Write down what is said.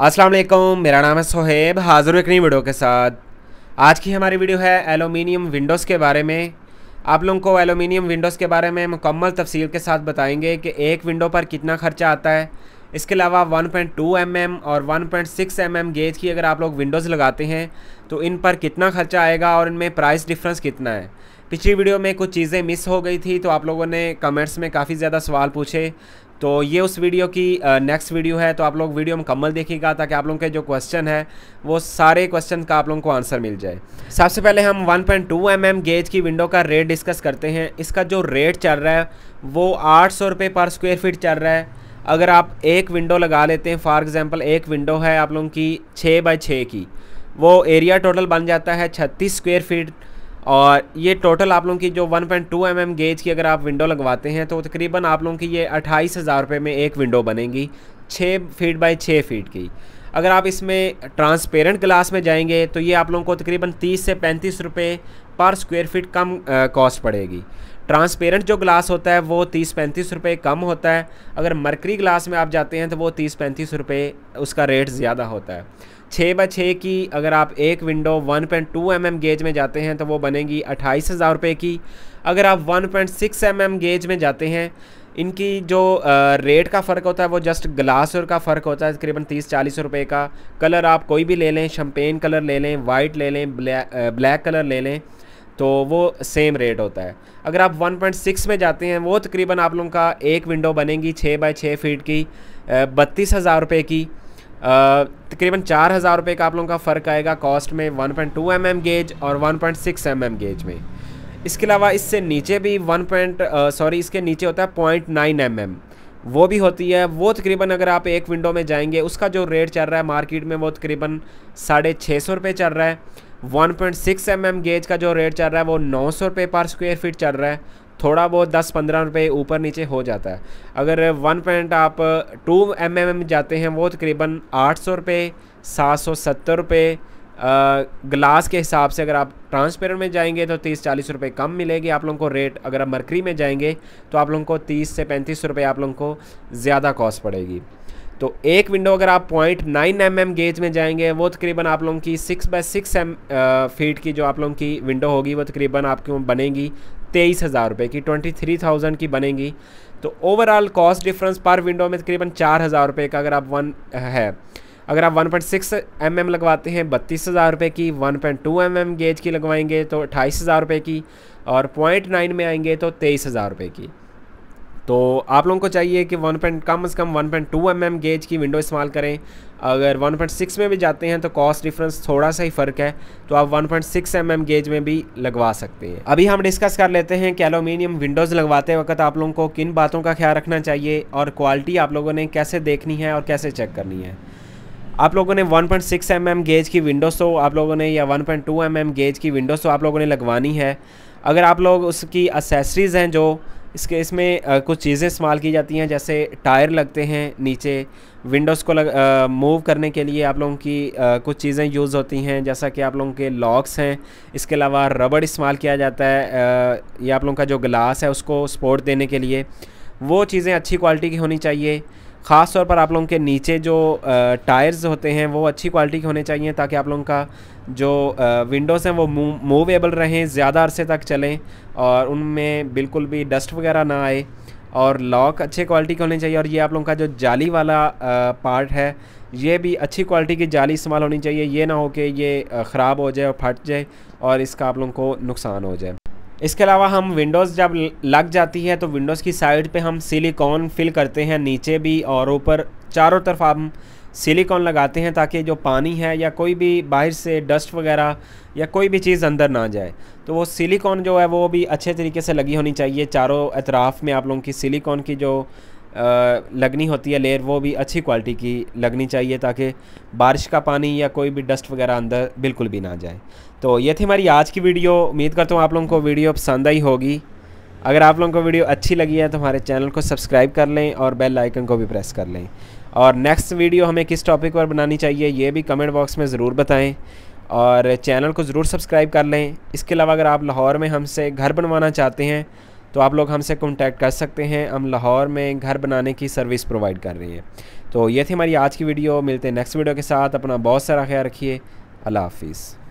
अस्सलाम वालेकुम मेरा नाम है सोहेब हाज़िर एक नई वीडियो के साथ आज की हमारी वीडियो है एलुमिनियम विंडोज़ के बारे में आप लोगों को एलुमिनियम विंडोज़ के बारे में मुकम्मल तफसील के साथ बताएंगे कि एक विंडो पर कितना खर्चा आता है इसके अलावा 1.2 mm और 1.6 mm गेज की अगर आप लोग विंडोज़ लगाते हैं तो इन पर कितना खर्चा आएगा और इनमें प्राइस डिफरेंस कितना है पिछली वीडियो में कुछ चीज़ें मिस हो गई थी तो आप लोगों ने कमेंट्स में काफ़ी ज़्यादा सवाल पूछे तो ये उस वीडियो की नेक्स्ट वीडियो है तो आप लोग वीडियो मुकम्मल देखिएगा ताकि आप लोगों के जो क्वेश्चन है वो सारे क्वेश्चन का आप लोगों को आंसर मिल जाए सबसे पहले हम 1.2 पॉइंट mm गेज की विंडो का रेट डिस्कस करते हैं इसका जो रेट चल रहा है वो आठ सौ पर स्क्वायर फीट चल रहा है अगर आप एक विंडो लगा लेते हैं फॉर एग्ज़ाम्पल एक विंडो है आप लोगों की छः बाई छः की वो एरिया टोटल बन जाता है छत्तीस स्क्वेयर फीट और ये टोटल आप लोगों की जो 1.2 पॉइंट mm गेज की अगर आप विंडो लगवाते हैं तो तकरीबन आप लोगों की ये अट्ठाईस हज़ार रुपये में एक विंडो बनेगी छः फीट बाई छः फीट की अगर आप इसमें ट्रांसपेरेंट ग्लास में जाएंगे तो ये आप लोगों को तकरीबन तीस से पैंतीस रुपये पर स्क्वायर फीट कम कॉस्ट पड़ेगी ट्रांसपेरेंट जो ग्लास होता है वो तीस पैंतीस रुपये कम होता है अगर मरकरी ग्लास में आप जाते हैं तो वो तीस पैंतीस रुपये उसका रेट ज़्यादा होता है छः बाय छः की अगर आप एक विंडो 1.2 पॉइंट mm गेज में जाते हैं तो वो बनेगी अट्ठाईस हज़ार रुपये की अगर आप 1.6 पॉइंट mm गेज में जाते हैं इनकी जो रेट का फ़र्क होता है वो जस्ट ग्लास का फ़र्क होता है तकरीबन तीस चालीस रुपए का कलर आप कोई भी ले लें शम्पेन कलर ले लें वाइट ले लें ब्लैक ब्लैक कलर ले लें तो वो सेम रेट होता है अगर आप 1.6 में जाते हैं वो तकरीबन आप लोगों का एक विंडो बनेगी छः बाई छः फीट की बत्तीस हज़ार रुपये की तकरीबन चार हज़ार रुपये का आप लोगों का फ़र्क आएगा कॉस्ट में वन पॉइंट mm गेज और वन पॉइंट mm गेज में इसके अलावा इससे नीचे भी वन पॉइंट सॉरी इसके नीचे होता है पॉइंट नाइन एम एम वो भी होती है वो तकरीबन अगर आप एक विंडो में जाएंगे उसका जो रेट चल रहा है मार्केट में वो तकरीबन साढ़े छः सौ रुपये चल रहा है one point six M M gauge का जो रेट चल रहा है वो नौ सौ रुपये पर स्क्वायर फीट चल रहा है थोड़ा बहुत दस पंद्रह रुपये ऊपर नीचे हो जाता है अगर वन पॉइंट आप टू एम एम जाते हैं वो तकरीबन आठ सौ रुपये सात सौ सत्तर रुपये ग्लास के हिसाब से अगर आप ट्रांसपेरेंट में जाएंगे तो तीस चालीस रुपये कम मिलेगी आप लोगों को रेट अगर आप मरकरी में जाएंगे तो आप लोगों को तीस से पैंतीस रुपये आप लोगों को ज़्यादा कॉस्ट पड़ेगी तो एक विंडो अगर आप point nine M M gauge में जाएंगे वो तकरीबन आप लोगों की six by six M feet की जो आप लोगों की विंडो होगी वो तकरीबन आपके बनेगी तेईस हज़ार रुपये की ट्वेंटी थ्री थाउजेंड की बनेगी तो ओवरऑल कॉस्ट डिफरेंस पर विंडो में तकरीबन चार हज़ार रुपये का अगर आप वन है अगर आप 1.6 पॉइंट mm लगवाते हैं बत्तीस हज़ार रुपये की 1.2 पॉइंट mm गेज की लगवाएंगे तो अट्ठाईस हज़ार रुपये की और पॉइंट नाइन में आएंगे तो तेईस हज़ार रुपये की तो आप लोगों को चाहिए कि वन पॉइंट कम से कम 1.2 पॉइंट mm गेज की विंडो इस्तेमाल करें अगर 1.6 में भी जाते हैं तो कॉस्ट डिफरेंस थोड़ा सा ही फ़र्क है तो आप 1.6 पॉइंट mm गेज में भी लगवा सकते हैं अभी हम डिस्कस कर लेते हैं कि एलोमिनियम विंडोज़ लगवाते वक्त आप लोगों को किन बातों का ख्याल रखना चाहिए और क्वालिटी आप लोगों ने कैसे देखनी है और कैसे चेक करनी है आप लोगों ने 1.6 पॉइंट mm गेज की विंडोज तो आप लोगों ने या 1.2 पॉइंट mm गेज की विंडोज तो आप लोगों ने लगवानी है अगर आप लोग उसकी असेसरीज़ हैं जो इसके इसमें कुछ चीज़ें इस्तेमाल की जाती हैं जैसे टायर लगते हैं नीचे विंडोज़ को लग मूव करने के लिए आप लोगों की आ, कुछ चीज़ें यूज़ होती हैं जैसा कि आप लोगों के लॉक्स हैं इसके अलावा रबड़ इस्तेमाल किया जाता है या आप लोगों का जो ग्लास है उसको सपोर्ट देने के लिए वो चीज़ें अच्छी क्वालिटी की होनी चाहिए ख़ास तौर पर आप लोगों के नीचे जो टायर्स होते हैं वो अच्छी क्वालिटी के होने चाहिए ताकि आप लोगों का जो विंडोज़ हैं वो मूवेबल रहें ज़्यादा अरसे तक चलें और उनमें बिल्कुल भी डस्ट वगैरह ना आए और लॉक अच्छे क्वालिटी के होने चाहिए और ये आप लोगों का जो जाली वाला पार्ट है ये भी अच्छी क्वालिटी की जाली इस्तेमाल होनी चाहिए ये ना हो कि ये ख़राब हो जाए और फट जाए और इसका आप लोगों को नुकसान हो जाए इसके अलावा हम विंडोज़ जब लग जाती है तो विंडोज़ की साइड पे हम सिलिकॉन फिल करते हैं नीचे भी और ऊपर चारों तरफ हम सिलिकॉन लगाते हैं ताकि जो पानी है या कोई भी बाहर से डस्ट वगैरह या कोई भी चीज़ अंदर ना जाए तो वो सिलिकॉन जो है वो भी अच्छे तरीके से लगी होनी चाहिए चारों अतराफ़ में आप लोगों की सिलिकॉन की जो लगनी होती है लेयर वो भी अच्छी क्वालिटी की लगनी चाहिए ताकि बारिश का पानी या कोई भी डस्ट वगैरह अंदर बिल्कुल भी ना जाए तो ये थी हमारी आज की वीडियो उम्मीद करता हूँ आप लोगों को वीडियो पसंद आई होगी अगर आप लोगों को वीडियो अच्छी लगी है तो हमारे चैनल को सब्सक्राइब कर लें और बेल आइकन को भी प्रेस कर लें और नेक्स्ट वीडियो हमें किस टॉपिक पर बनानी चाहिए ये भी कमेंट बॉक्स में ज़रूर बताएं और चैनल को ज़रूर सब्सक्राइब कर लें इसके अलावा अगर आप लाहौर में हमसे घर बनवाना चाहते हैं तो आप लोग हमसे कॉन्टैक्ट कर सकते हैं हम लाहौर में घर बनाने की सर्विस प्रोवाइड कर रहे हैं तो ये थी हमारी आज की वीडियो मिलते हैं नेक्स्ट वीडियो के साथ अपना बहुत सारा ख्याल रखिए अल्लाह हाफिज़